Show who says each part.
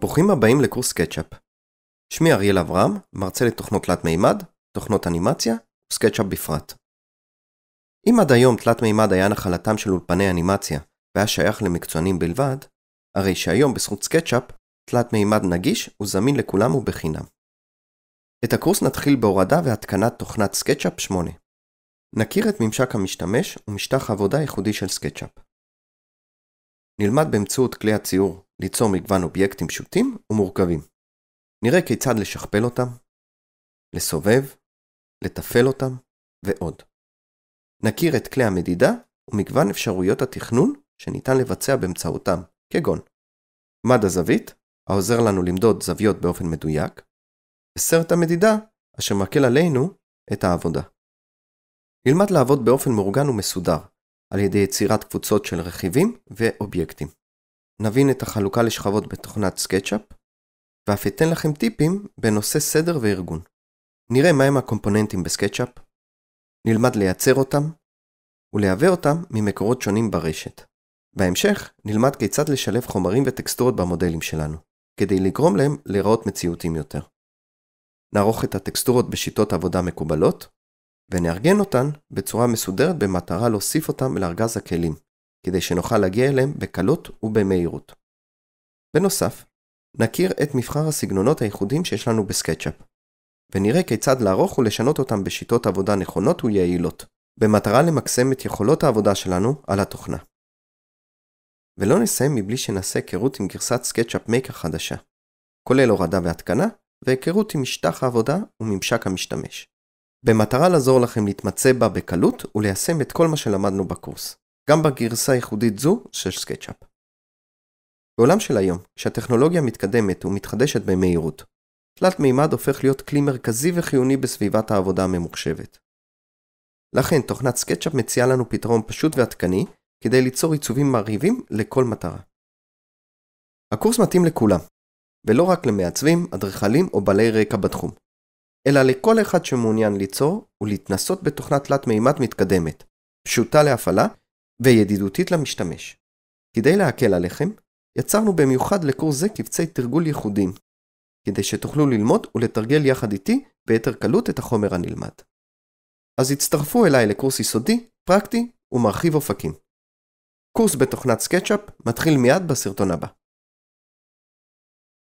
Speaker 1: ברוכים הבאים לקורס סקetchup. שמי אריאל אברהם, מרצה לתוכנות תלת מימד, תוכנות אנימציה וסקetchup בפרט. אם עד היום תלת מימד היה נחלתם של אולפני אנימציה והיה שייך למקצוענים בלבד, הרי שהיום בזכות סקetchup תלת מימד נגיש וזמין לכולם ובחינם. את הקורס נתחיל בהורדה והתקנת תוכנת סקetchup 8. נכיר את ממשק המשתמש ומשטח עבודה ייחודי של סקetchup. נלמד באמצעות כלי הציור ליצור מגוון אובייקטים פשוטים ומורכבים. נראה כיצד לשכפל אותם, לסובב, לתפעל אותם ועוד. נכיר את כלי המדידה ומגוון אפשרויות התכנון שניתן לבצע באמצעותם, כגון מד הזווית, העוזר לנו למדוד זוויות באופן מדויק, וסרט המדידה, אשר מקל עלינו את העבודה. נלמד לעבוד באופן מאורגן ומסודר, על ידי יצירת קבוצות של רכיבים ואובייקטים. נבין את החלוקה לשכבות בתוכנת סקצ'אפ, ואף אתן לכם טיפים בנושא סדר וארגון. נראה מהם הקומפוננטים בסקצ'אפ, נלמד לייצר אותם, ולהווה אותם ממקורות שונים ברשת. בהמשך, נלמד כיצד לשלב חומרים וטקסטורות במודלים שלנו, כדי לגרום להם להיראות מציאותיים יותר. נערוך את הטקסטורות בשיטות עבודה מקובלות, ונארגן אותן בצורה מסודרת במטרה להוסיף אותן לארגז הכלים, כדי שנוכל להגיע אליהם בקלות ובמהירות. בנוסף, נכיר את מבחר הסגנונות הייחודיים שיש לנו בסקטשאפ, ונראה כיצד לערוך ולשנות אותם בשיטות עבודה נכונות ויעילות, במטרה למקסם את יכולות העבודה שלנו על התוכנה. ולא נסיים מבלי שנעשה היכרות עם גרסת סקטשאפ מייק החדשה, כולל הורדה והתקנה, והיכרות עם משטח העבודה וממשק המשתמש. במטרה לעזור לכם להתמצא בה בקלות וליישם את כל מה שלמדנו בקורס, גם בגרסה ייחודית זו של סקייצ'אפ. בעולם של היום, כשהטכנולוגיה מתקדמת ומתחדשת במהירות, תלת מימד הופך להיות כלי מרכזי וחיוני בסביבת העבודה הממוחשבת. לכן תוכנת סקייצ'אפ מציעה לנו פתרון פשוט ועדכני כדי ליצור עיצובים מרהיבים לכל מטרה. הקורס מתאים לכולם, ולא רק למעצבים, אדריכלים או בעלי רקע בתחום. אלא לכל אחד שמעוניין ליצור ולהתנסות בתוכנת תלת מימד מתקדמת, פשוטה להפעלה וידידותית למשתמש. כדי להקל עליכם, יצרנו במיוחד לקורס זה קבצי תרגול ייחודים, כדי שתוכלו ללמוד ולתרגל יחד איתי ביתר קלות את החומר הנלמד. אז הצטרפו אליי לקורס יסודי, פרקטי ומרחיב אופקים. קורס בתוכנת סקצ'אפ מתחיל מיד בסרטון הבא.